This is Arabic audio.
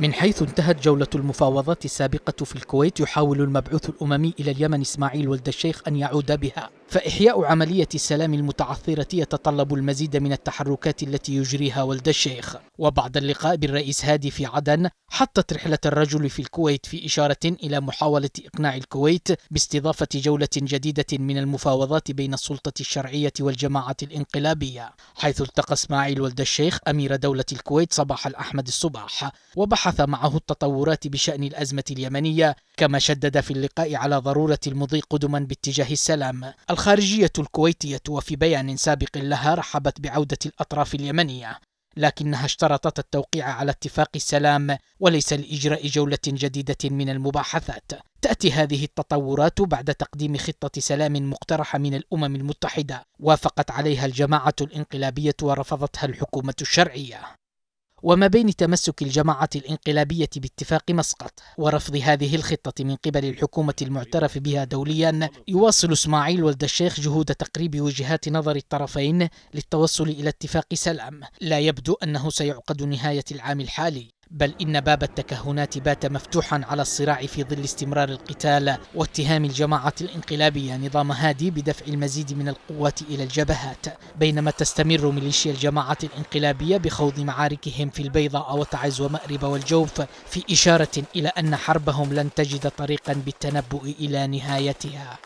من حيث انتهت جولة المفاوضات السابقة في الكويت يحاول المبعوث الأممي إلى اليمن إسماعيل ولد الشيخ أن يعود بها فإحياء عملية السلام المتعثرة يتطلب المزيد من التحركات التي يجريها ولد الشيخ وبعد اللقاء بالرئيس هادي في عدن حطت رحلة الرجل في الكويت في إشارة إلى محاولة إقناع الكويت باستضافة جولة جديدة من المفاوضات بين السلطة الشرعية والجماعة الانقلابية حيث التقى إسماعيل ولد الشيخ أمير دولة الكويت صباح الأحمد الصباح وبحث معه التطورات بشأن الأزمة اليمنية كما شدد في اللقاء على ضرورة المضي قدما باتجاه السلام الخارجية الكويتية وفي بيان سابق لها رحبت بعودة الأطراف اليمنية لكنها اشترطت التوقيع على اتفاق السلام وليس لإجراء جولة جديدة من المباحثات تأتي هذه التطورات بعد تقديم خطة سلام مقترحة من الأمم المتحدة وافقت عليها الجماعة الانقلابية ورفضتها الحكومة الشرعية وما بين تمسك الجماعة الانقلابية باتفاق مسقط ورفض هذه الخطة من قبل الحكومة المعترف بها دوليا يواصل إسماعيل ولد الشيخ جهود تقريب وجهات نظر الطرفين للتوصل إلى اتفاق سلام لا يبدو أنه سيعقد نهاية العام الحالي بل إن باب التكهنات بات مفتوحا على الصراع في ظل استمرار القتال واتهام الجماعة الانقلابية يعني نظام هادي بدفع المزيد من القوات إلى الجبهات بينما تستمر ميليشيا الجماعة الانقلابية بخوض معاركهم في البيضاء وتعز ومأرب والجوف في إشارة إلى أن حربهم لن تجد طريقا بالتنبؤ إلى نهايتها